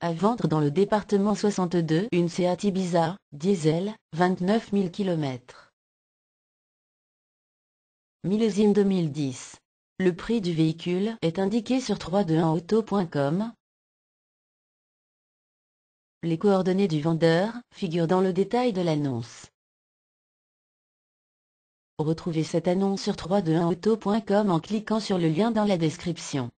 À vendre dans le département 62 une Seat Ibiza, diesel, 29 000 km. Millésime 2010. Le prix du véhicule est indiqué sur 321auto.com. Les coordonnées du vendeur figurent dans le détail de l'annonce. Retrouvez cette annonce sur 321auto.com en cliquant sur le lien dans la description.